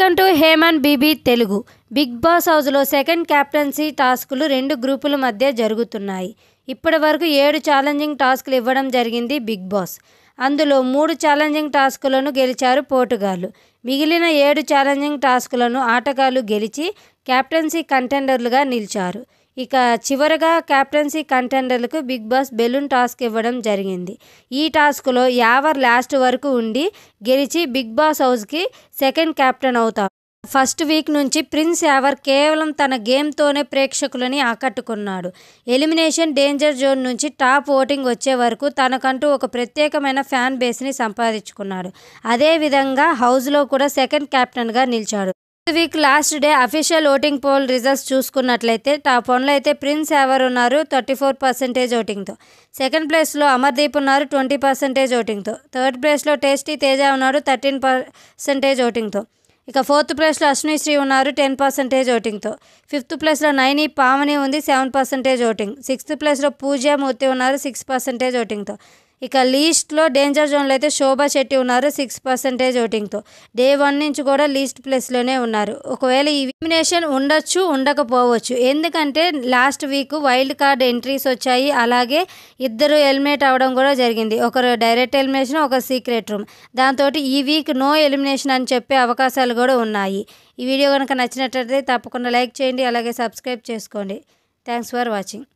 welcome to హేమన్ BB Telugu Bigg Boss హౌస్లో second captaincy టాస్కులు రెండు గ్రూపుల మధ్య జరుగుతున్నాయి ఇప్పటి వరకు ఏడు ఛాలెంజింగ్ టాస్కులు ఇవ్వడం జరిగింది బిగ్ బాస్ అందులో మూడు ఛాలెంజింగ్ టాస్కులను గెలిచారు పోటుగాళ్ళు మిగిలిన ఏడు ఛాలెంజింగ్ టాస్కులను ఆటగాళ్ళు గెలిచి క్యాప్టెన్సీ కంటెండర్లుగా నిలిచారు ఇక చివరగా కెప్టెన్సీ కంటెండర్లకు బిగ్ బాస్ బెలూన్ టాస్క్ ఇవ్వడం జరిగింది ఈ టాస్క్లో యావర్ లాస్ట్ వరకు ఉండి గెలిచి బిగ్ బాస్ హౌస్కి సెకండ్ కెప్టెన్ అవుతారు ఫస్ట్ వీక్ నుంచి ప్రిన్స్ యావర్ కేవలం తన గేమ్తోనే ప్రేక్షకులని ఆకట్టుకున్నాడు ఎలిమినేషన్ డేంజర్ జోన్ నుంచి టాప్ ఓటింగ్ వచ్చే వరకు తనకంటూ ఒక ప్రత్యేకమైన ఫ్యాన్ బేస్ని సంపాదించుకున్నాడు అదేవిధంగా హౌస్లో కూడా సెకండ్ కెప్టెన్గా నిలిచాడు week last day official voting poll results చూసుకున్నట్లయితే టాప్ వన్లో అయితే ప్రిన్స్ ఎవరు ఉన్నారు థర్టీ ఫోర్ పర్సెంటేజ్ ఓటింగ్తో సెకండ్ ప్లేస్లో అమర్దీప్ ఉన్నారు ట్వంటీ పర్సెంటేజ్ ఓటింగ్తో థర్డ్ ప్లేస్లో టేస్టీ తేజ ఉన్నారు థర్టీన్ పర్సెంటేజ్ ఓటింగ్తో ఇక ఫోర్త్ ప్లేస్లో అశ్విని శ్రీ ఉన్నారు టెన్ పర్సెంటేజ్ ఓటింగ్తో ఫిఫ్త్ ప్లేస్లో నైని పావని ఉంది సెవెన్ పర్సెంటేజ్ ఓటింగ్ సిక్స్త్ ప్లేస్లో పూజ మూర్తి ఉన్నారు సిక్స్ పర్సెంటేజ్ ఓటింగ్తో ఇక లీస్ట్లో డేంజర్ జోన్లో అయితే శోభా శెట్టి ఉన్నారు సిక్స్ పర్సెంటేజ్ ఓటింగ్తో డే వన్ నుంచి కూడా లీస్ట్ ప్లేస్లోనే ఉన్నారు ఒకవేళ ఈ ఎలిమినేషన్ ఉండొచ్చు ఉండకపోవచ్చు ఎందుకంటే last week wild card entries వచ్చాయి అలాగే ఇద్దరు ఎలిమినేట్ అవ్వడం కూడా జరిగింది ఒకరు డైరెక్ట్ ఎలిమినేషన్ ఒక సీక్రెట్ రూమ్ దాంతో ఈ వీక్ నో ఎలిమినేషన్ అని చెప్పే అవకాశాలు కూడా ఉన్నాయి ఈ వీడియో కనుక నచ్చినట్లయితే తప్పకుండా లైక్ చేయండి అలాగే సబ్స్క్రైబ్ చేసుకోండి థ్యాంక్స్ ఫర్ వాచింగ్